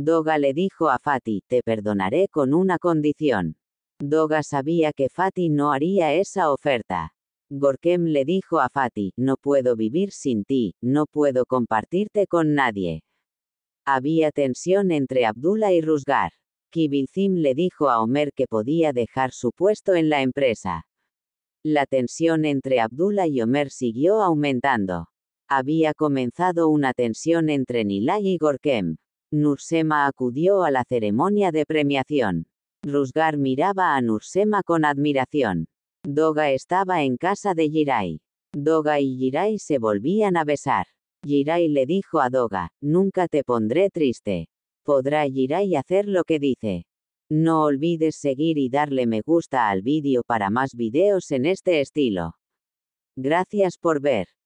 Doga le dijo a Fati, te perdonaré con una condición. Doga sabía que Fati no haría esa oferta. Gorkem le dijo a Fati, no puedo vivir sin ti, no puedo compartirte con nadie. Había tensión entre Abdullah y Ruzgar. Kibilzim le dijo a Omer que podía dejar su puesto en la empresa. La tensión entre Abdullah y Omer siguió aumentando. Había comenzado una tensión entre Nilay y Gorkem. Nursema acudió a la ceremonia de premiación. Rusgar miraba a Nursema con admiración. Doga estaba en casa de Jirai. Doga y Jirai se volvían a besar. Jirai le dijo a Doga, nunca te pondré triste. Podrá Jirai hacer lo que dice. No olvides seguir y darle me gusta al vídeo para más videos en este estilo. Gracias por ver.